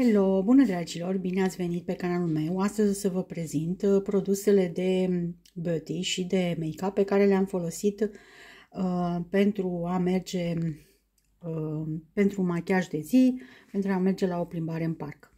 Hello! Bună dragilor! Bine ați venit pe canalul meu! Astăzi o să vă prezint uh, produsele de mm, beauty și de make-up pe care le-am folosit uh, pentru a merge mm, uh, pentru machiaj de zi, pentru a merge la o plimbare în parc.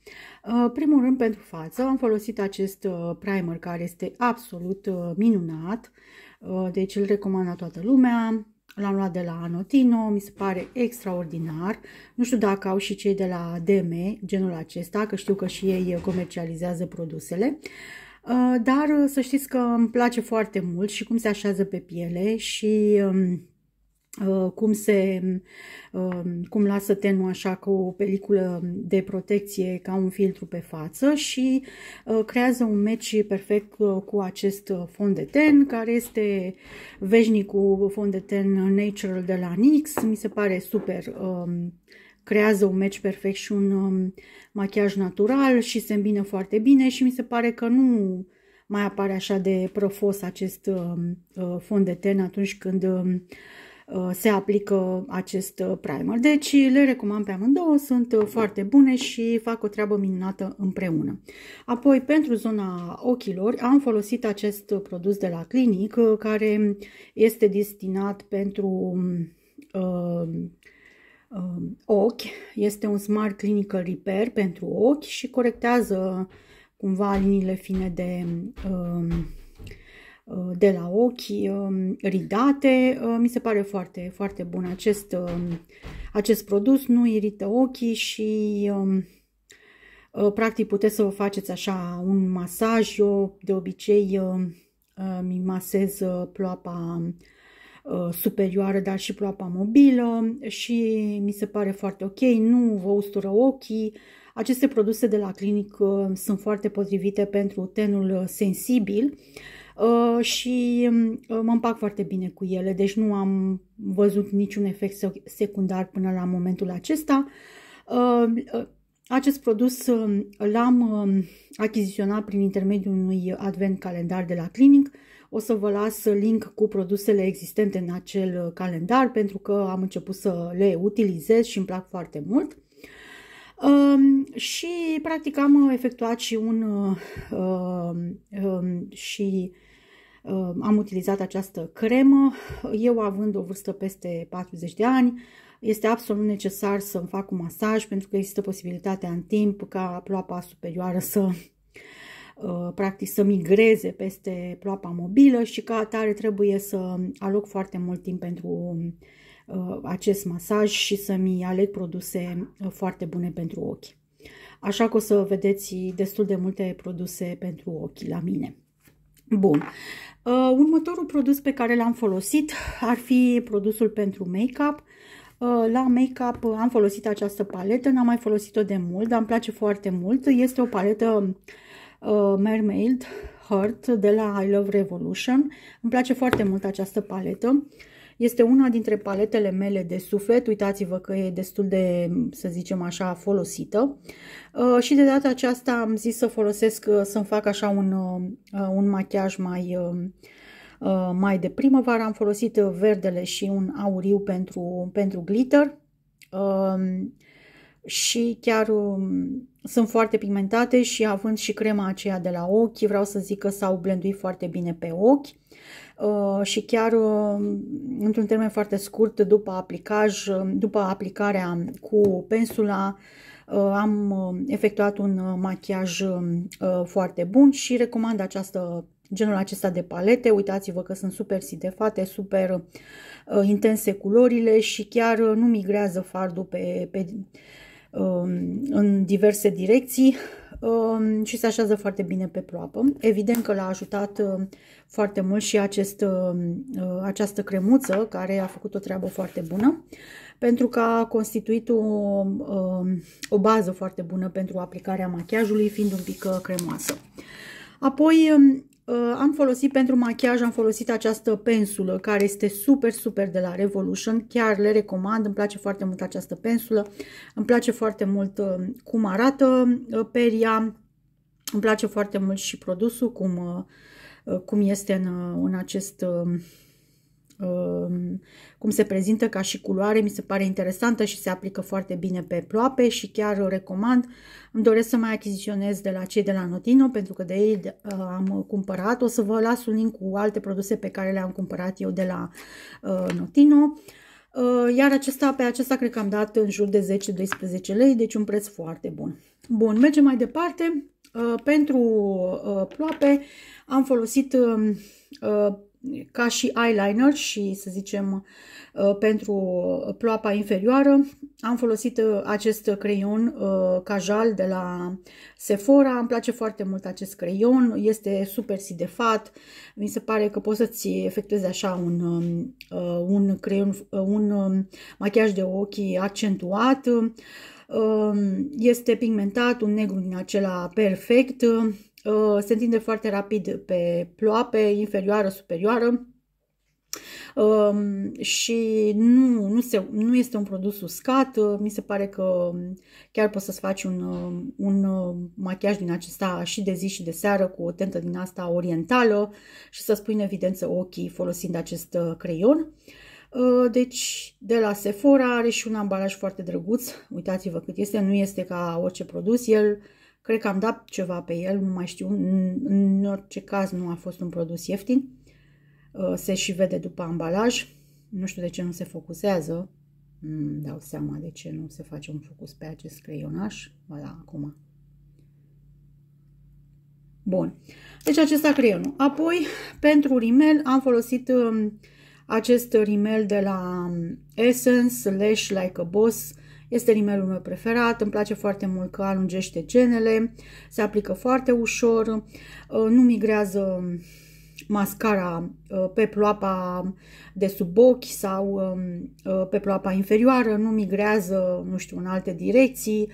Uh, primul rând pentru față am folosit acest uh, primer care este absolut uh, minunat, uh, deci îl recomand la toată lumea. L-am luat de la Anotino, mi se pare extraordinar. Nu știu dacă au și cei de la DM genul acesta, că știu că și ei comercializează produsele. Uh, dar uh, să știți că îmi place foarte mult și cum se așează pe piele și um, Uh, cum se uh, cum lasă tenul așa cu o peliculă de protecție ca un filtru pe față și uh, creează un match perfect cu acest fond de ten care este veșnicul fond de ten Natural de la NYX mi se pare super um, creează un match perfect și un um, machiaj natural și se îmbină foarte bine și mi se pare că nu mai apare așa de profos acest um, fond de ten atunci când Uh, se aplică acest uh, primer. Deci le recomand pe amândouă, sunt uh, foarte bune și fac o treabă minunată împreună. Apoi, pentru zona ochilor, am folosit acest produs de la Clinic, care este destinat pentru um, uh, uh, ochi. Este un Smart Clinical Repair pentru ochi și corectează cumva liniile fine de... Uh, Uh, de la ochi um, ridate. Uh, mi se pare foarte, foarte bun acest, um, acest produs, nu irită ochii și um, uh, practic puteți să vă faceți așa un masaj. Eu de obicei mi masez ploapa superioară, dar și ploapa mobilă și mi se pare foarte ok, nu vă ustură ochii. Aceste produse de la clinic sunt foarte potrivite pentru tenul sensibil Uh, și uh, mă împac foarte bine cu ele, deci nu am văzut niciun efect secundar până la momentul acesta. Uh, acest produs l-am achiziționat prin intermediul unui advent calendar de la Clinic. O să vă las link cu produsele existente în acel calendar pentru că am început să le utilizez și îmi plac foarte mult. Um, și practic am efectuat și un um, um, și am utilizat această cremă. Eu având o vârstă peste 40 de ani, este absolut necesar să-mi fac un masaj pentru că există posibilitatea în timp ca ploapa superioară să uh, practic să migreze peste ploapa mobilă și ca atare trebuie să aloc foarte mult timp pentru uh, acest masaj și să-mi aleg produse uh, foarte bune pentru ochi. Așa că o să vedeți destul de multe produse pentru ochi la mine. Bun. Uh, următorul produs pe care l-am folosit ar fi produsul pentru make-up. Uh, la make-up am folosit această paletă, n-am mai folosit-o de mult, dar îmi place foarte mult. Este o paletă uh, Mermaid Heart de la I Love Revolution. Îmi place foarte mult această paletă. Uh, este una dintre paletele mele de suflet, uitați-vă că e destul de, să zicem așa, folosită. Uh, și de data aceasta am zis să folosesc, uh, să-mi fac așa un, uh, un machiaj mai, mai de primăvară. Am folosit verdele și un auriu pentru, pentru glitter și chiar um, sunt foarte pigmentate și având și crema aceea de la ochi, vreau să zic că s-au blenduit foarte bine pe ochi uh, și chiar uh, într-un termen foarte scurt după, aplicaj, um, după aplicarea cu pensula uh, am um, efectuat un uh, machiaj uh, foarte bun și recomand această genul acesta de palete. Uitați-vă că sunt super sidefate, super uh, intense culorile și chiar nu migrează fardul pe, pe Um, în diverse direcții um, și se așează foarte bine pe ploapă. Evident că l-a ajutat um, foarte mult și acest, uh, această cremuță care a făcut o treabă foarte bună pentru că a constituit o, o bază foarte bună pentru aplicarea machiajului, fiind un pic uh, cremoasă. Apoi Uh, am folosit pentru machiaj, am folosit această pensulă care este super, super de la Revolution. Chiar le recomand, îmi place foarte mult această pensulă, îmi place foarte mult uh, cum arată uh, peria, îmi place foarte mult și produsul, cum, cum este în, în acest Ehm, cum se prezintă ca și culoare, mi se pare interesantă și se aplică foarte bine pe ploape și chiar o recomand. Îmi doresc să mai achiziționez de la cei de la Notino pentru că de ei eh, am cumpărat. O să vă las un link cu alte produse pe care le-am cumpărat eu de la eh, Notino. Eh, iar acesta, pe acesta cred că am dat în jur de 10-12 lei, deci un preț foarte bun. Bun, mergem mai departe. Pentru ploape am folosit ca și eyeliner și să zicem uh, pentru uh, ploapa inferioară am folosit uh, acest creion cajal de la Sephora, îmi place foarte mult acest creion, este super sidefat, mi se pare că poți să-ți efectuezi așa un, um, un, creion, un um, machiaj de ochi accentuat, um, este pigmentat, un negru din acela perfect, Uh, se întinde foarte rapid pe ploape inferioară, superioară um, și nu, nu, se, nu este un produs uscat. Uh, mi se pare că um, chiar poți să-ți faci un, um, un machiaj din acesta și de zi și de seară cu o tentă din asta orientală și să-ți pui în evidență ochii folosind acest uh, creion. Deci, de la Sephora are și un ambalaj foarte drăguț. Uitați-vă cât este, nu este ca orice produs. El Cred că am dat ceva pe el, nu mai știu. În orice caz nu a fost un produs ieftin. Uh, se și vede după ambalaj. Nu știu de ce nu se focusează. Îmi dau seama de ce nu se face un focus pe acest creionaș. Voilà, da, acum. Bun. Deci acesta creionul. Apoi, pentru rimel, am folosit um, acest rimel de la um, Essence Lash Like a Boss este limelul meu preferat, îmi place foarte mult că alungește genele, se aplică foarte ușor, uh, nu migrează mascara uh, pe ploapa de sub ochi sau um, uh, pe ploapa inferioară, nu migrează, nu știu, în alte direcții,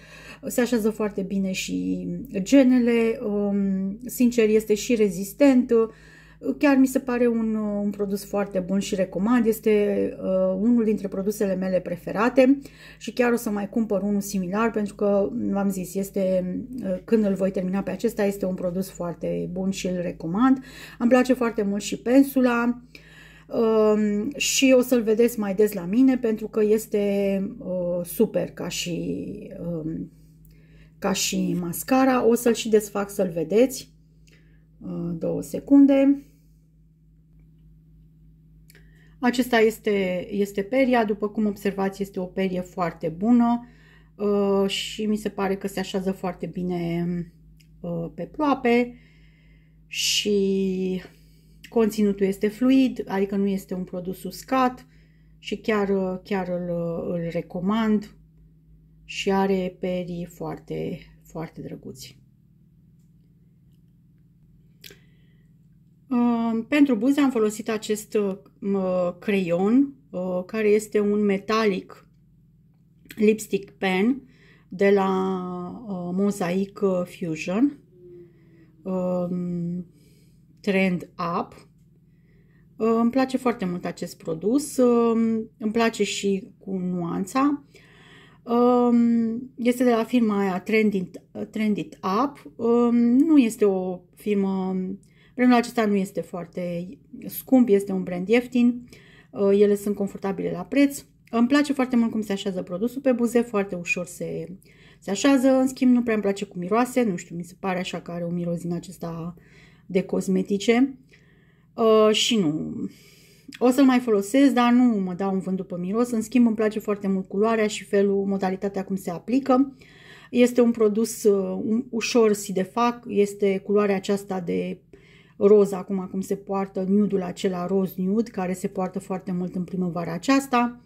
se așează foarte bine și genele, um, sincer este și rezistent, Chiar mi se pare un, uh, un produs foarte bun și recomand. Este uh, unul dintre produsele mele preferate și chiar o să mai cumpăr unul similar pentru că, v-am zis, este, uh, când îl voi termina pe acesta, este un produs foarte bun și îl recomand. Îmi place foarte mult și pensula uh, și o să-l vedeți mai des la mine pentru că este uh, super ca și, uh, ca și mascara. O să-l și desfac să-l vedeți uh, două secunde. Acesta este, este peria, după cum observați este o perie foarte bună uh, și mi se pare că se așează foarte bine uh, pe ploape și conținutul este fluid, adică nu este un produs uscat și chiar, chiar îl, îl recomand și are perii foarte, foarte drăguți. Pentru buze am folosit acest uh, creion, uh, care este un metalic lipstick pen de la uh, Mosaic Fusion um, Trend Up. Îmi place foarte mult acest produs, um, îmi place și cu nuanța. Um, este de la firma aia Trendit Up. Nu este o firmă Brandul acesta nu este foarte scump, este un brand ieftin, uh, ele sunt confortabile la preț. Îmi place foarte mult cum se așează produsul pe buze, foarte ușor se, se așează, în schimb nu prea îmi place cu miroase, nu știu, mi se pare așa că are o din acesta de cosmetice uh, și nu, o să-l mai folosesc, dar nu mă dau un vânt după miros. În schimb, îmi place foarte mult culoarea și felul, modalitatea cum se aplică. Este un produs uh, ușor si de fac, este culoarea aceasta de roz acum cum se poartă nude-ul acela roz nude, care se poartă foarte mult în primăvara aceasta.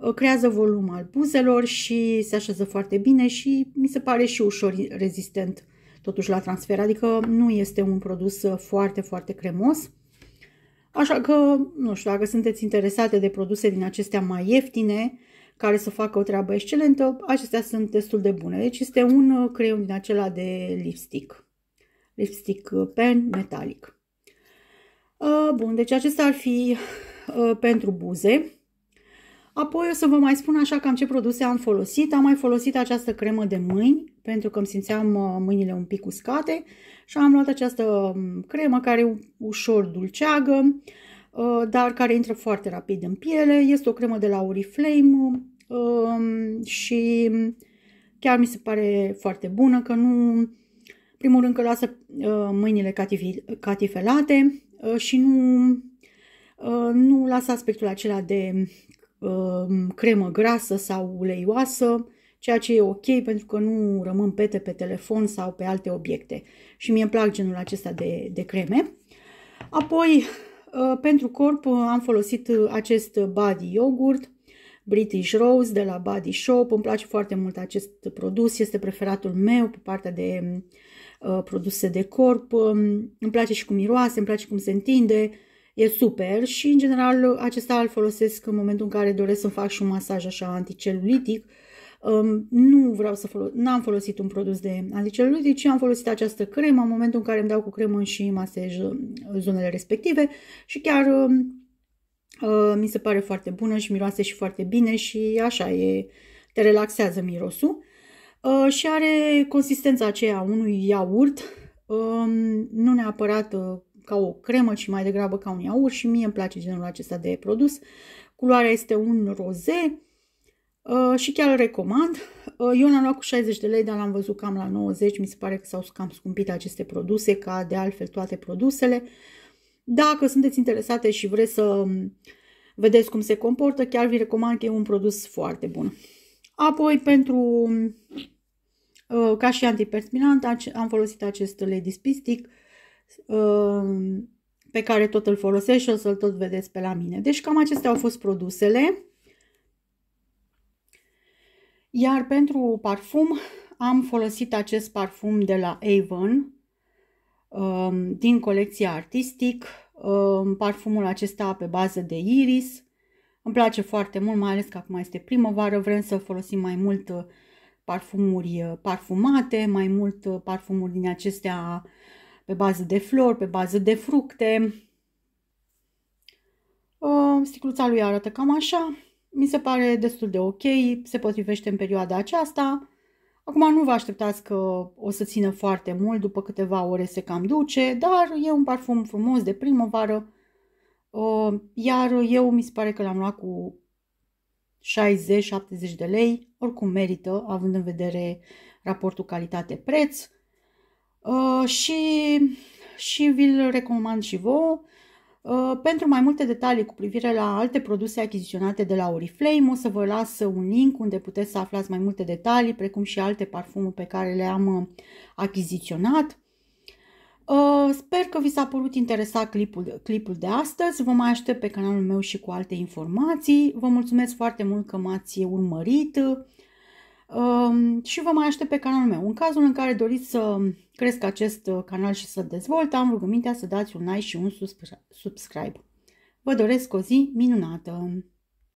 Ă, creează volum al buzelor și se așează foarte bine și mi se pare și ușor rezistent totuși la transfer, adică nu este un produs ă, foarte, foarte cremos. Așa că, nu știu, dacă sunteți interesate de produse din acestea mai ieftine, care să facă o treabă excelentă, acestea sunt destul de bune. Deci este un ă, creion din acela de lipstick lipstick uh, pen metalic. Uh, bun, deci acesta ar fi uh, pentru buze. Apoi o să vă mai spun așa cam ce produse am folosit. Am mai folosit această cremă de mâini, pentru că îmi simțeam mâinile un pic uscate și am luat această um, cremă care e ușor dulceagă, dar care intră foarte rapid în piele. Este o cremă de la Oriflame um, și chiar mi se pare foarte bună că nu primul rând că lasă uh, mâinile catifelate uh, și nu, uh, nu lasă aspectul acela de cremă grasă sau uleioasă, ceea ce e ok pentru că nu rămân pete pe telefon sau pe alte obiecte. Și mie îmi plac genul acesta de, de creme. Apoi, pentru corp am folosit acest body yogurt British Rose de la Body Shop. Îmi place foarte mult acest produs, este preferatul meu pe partea de Uh, produse de corp, um, îmi place și cum miroase, îmi place cum se întinde, e super și în general acesta îl folosesc în momentul în care doresc să fac și un masaj așa anticelulitic. Um, nu vreau să folos- n-am folosit un produs de anticelulitic, ci am folosit această cremă în momentul în care îmi dau cu cremă și masaj uh, zonele respective și chiar um, uh, mi se pare foarte bună și miroase și foarte bine și așa e, te relaxează mirosul. Uh, și are consistența aceea unui iaurt, um, nu neapărat uh, ca o cremă, ci mai degrabă ca un iaurt și mie îmi place genul acesta de produs. Culoarea este un roze uh, și chiar îl recomand. Uh, eu l-am luat cu 60 de lei, dar l-am văzut cam la 90, mi se pare că s-au cam scumpit aceste produse, ca de altfel toate produsele. Dacă sunteți interesate și vreți să um, vedeți cum se comportă, chiar vi recomand că e un produs foarte bun. Apoi pentru um, Uh, ca și antiperspirant am folosit acest Lady Spistic uh, pe care tot îl folosesc și o să-l tot vedeți pe la mine. Deci cam acestea au fost produsele. Iar pentru parfum am folosit acest parfum de la Avon uh, din colecția artistic. Parfumul acesta pe bază de iris. Îmi place foarte mult, mai ales că acum este primăvară, vrem să folosim mai mult parfumuri uh, parfumate, mai mult uh, parfumuri din acestea pe bază de flori, pe bază de fructe. Uh, sticluța lui arată cam așa. Mi se pare destul de ok, se potrivește în perioada aceasta. Acum nu vă așteptați că o să țină foarte mult, după câteva ore se cam duce, dar e un parfum frumos de primăvară, iar eu mi se pare că l-am luat cu 60-70 de lei, oricum merită, având în vedere raportul calitate-preț. Uh, și, și vi-l recomand și vouă. Uh, pentru mai multe detalii cu privire la alte produse achiziționate de la Oriflame, o să vă las un link unde puteți să aflați mai multe detalii, precum și alte parfumuri pe care le-am uh, achiziționat. Uh, sper că vi s-a părut interesat clipul, clipul de astăzi. Vă mai aștept pe canalul meu și cu alte informații. Vă mulțumesc foarte mult că m-ați urmărit uh, și vă mai aștept pe canalul meu. În cazul în care doriți să cresc acest uh, canal și să dezvolt, am rugămintea să dați un like și un subscribe. Vă doresc o zi minunată!